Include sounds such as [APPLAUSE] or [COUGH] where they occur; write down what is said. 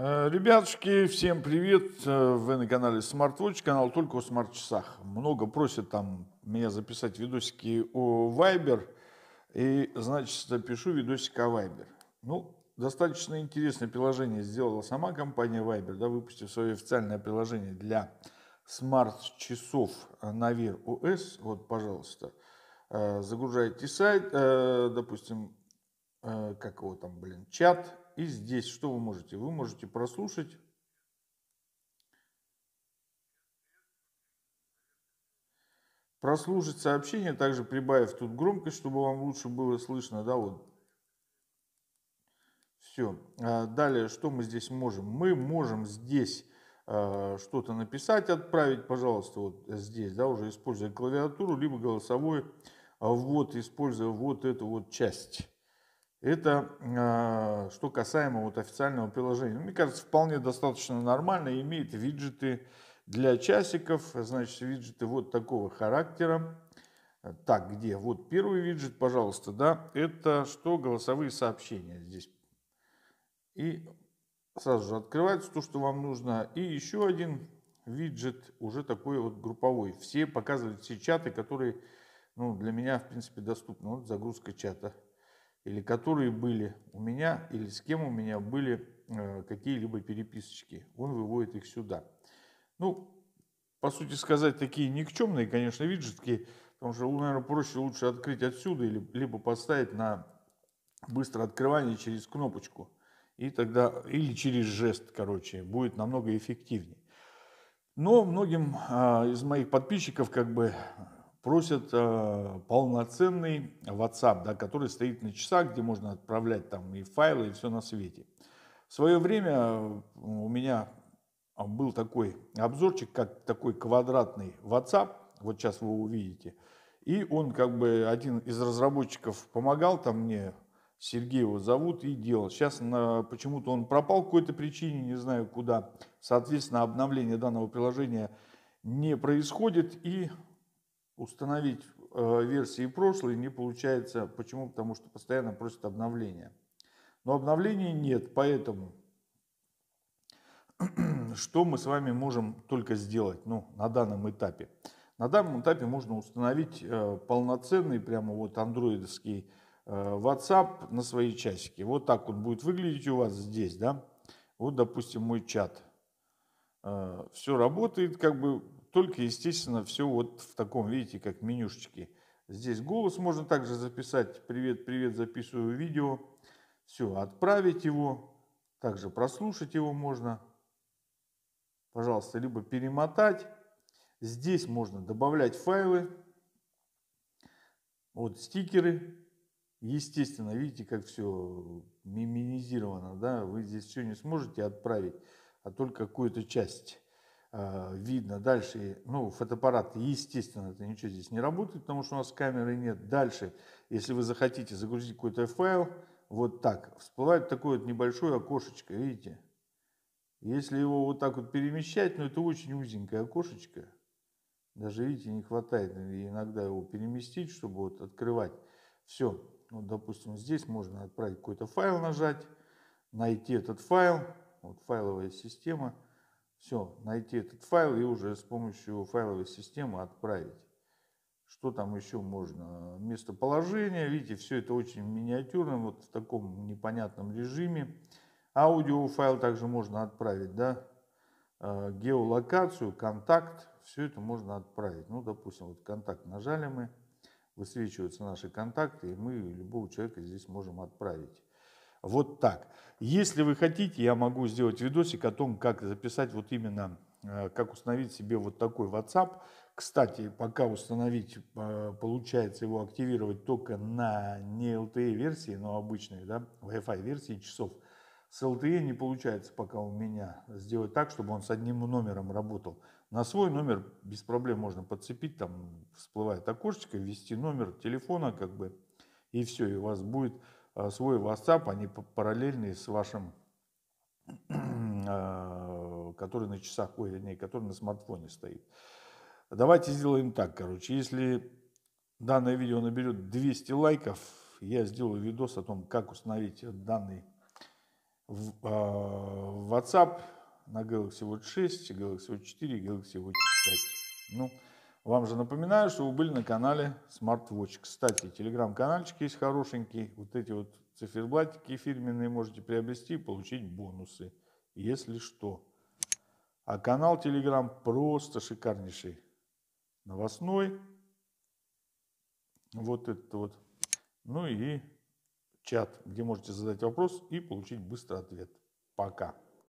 Э, ребятушки, всем привет! Э, вы на канале SmartWatch, канал только о смарт-часах. Много просят там меня записать видосики о Viber. И, значит, запишу видосик о Viber. Ну, достаточно интересное приложение сделала сама компания Viber, да, выпустив свое официальное приложение для смарт-часов на Wear OS. Вот, пожалуйста, э, загружаете сайт, допустим, э, как его там, блин, чат. И здесь что вы можете? Вы можете прослушать. Прослушать сообщение, также прибавив тут громкость, чтобы вам лучше было слышно, да, вот. Все. А далее, что мы здесь можем? Мы можем здесь э, что-то написать, отправить, пожалуйста, вот здесь, да, уже используя клавиатуру, либо голосовой а, ввод, используя вот эту вот часть. Это а, что касаемо вот официального приложения. Ну, мне кажется, вполне достаточно нормально. Имеет виджеты для часиков, значит, виджеты вот такого характера. Так, где? Вот первый виджет, пожалуйста, да, это что? Голосовые сообщения здесь. И сразу же открывается то, что вам нужно. И еще один виджет, уже такой вот групповой. Все показывают все чаты, которые ну, для меня, в принципе, доступны. Вот загрузка чата или которые были у меня, или с кем у меня были э, какие-либо переписочки. Он выводит их сюда. Ну, по сути сказать, такие никчемные, конечно, виджетки, потому что, наверное, проще лучше открыть отсюда, или, либо поставить на быстрое открывание через кнопочку. И тогда, или через жест, короче, будет намного эффективнее. Но многим э, из моих подписчиков как бы просят э, полноценный WhatsApp, да, который стоит на часах, где можно отправлять там и файлы, и все на свете. В свое время э, у меня э, был такой обзорчик, как такой квадратный WhatsApp, вот сейчас вы увидите, и он как бы один из разработчиков помогал там мне, Сергей его зовут, и делал. Сейчас почему-то он пропал по какой-то причине, не знаю куда. Соответственно, обновление данного приложения не происходит, и установить э, версии прошлой не получается. Почему? Потому что постоянно просят обновления. Но обновления нет, поэтому [CLEARS THROAT] что мы с вами можем только сделать ну, на данном этапе? На данном этапе можно установить э, полноценный, прямо вот андроидовский э, WhatsApp на свои часики. Вот так он будет выглядеть у вас здесь, да? Вот, допустим, мой чат. Все работает, как бы только, естественно, все вот в таком, видите, как менюшечки. Здесь голос можно также записать. Привет, привет, записываю видео. Все, отправить его. Также прослушать его можно. Пожалуйста, либо перемотать. Здесь можно добавлять файлы. Вот стикеры. Естественно, видите, как все минимизировано. Да? Вы здесь все не сможете отправить, а только какую-то часть. Э, видно. Дальше, ну, фотоаппарат, естественно, это ничего здесь не работает, потому что у нас камеры нет. Дальше, если вы захотите загрузить какой-то файл, вот так, всплывает такое вот небольшое окошечко, видите? Если его вот так вот перемещать, ну, это очень узенькое окошечко. Даже, видите, не хватает иногда его переместить, чтобы вот открывать. Все. ну допустим, здесь можно отправить какой-то файл нажать, найти этот файл. Вот файловая система – все, найти этот файл и уже с помощью файловой системы отправить. Что там еще можно? Местоположение, видите, все это очень миниатюрно, вот в таком непонятном режиме. Аудиофайл также можно отправить, да. А, геолокацию, контакт, все это можно отправить. Ну, допустим, вот контакт нажали мы, высвечиваются наши контакты, и мы любого человека здесь можем отправить. Вот так. Если вы хотите, я могу сделать видосик о том, как записать вот именно, э, как установить себе вот такой WhatsApp. Кстати, пока установить, э, получается его активировать только на не LTE версии, но обычной, да, Wi-Fi версии часов. С LTE не получается пока у меня сделать так, чтобы он с одним номером работал. На свой номер без проблем можно подцепить, там всплывает окошечко, ввести номер телефона, как бы, и все, и у вас будет Э, свой WhatsApp, они параллельные с вашим, [CLEARS THROAT] э, который на часах, ой, вернее, который на смартфоне стоит. Давайте сделаем так, короче, если данное видео наберет 200 лайков, я сделаю видос о том, как установить данный э, WhatsApp на Galaxy Watch 6, Galaxy Watch 4 и Galaxy Watch 5. Ну, вам же напоминаю, что вы были на канале SmartWatch. Кстати, телеграм-канальчик есть хорошенький. Вот эти вот циферблатики фирменные можете приобрести и получить бонусы, если что. А канал Телеграм просто шикарнейший. Новостной. Вот этот вот. Ну и чат, где можете задать вопрос и получить быстрый ответ. Пока.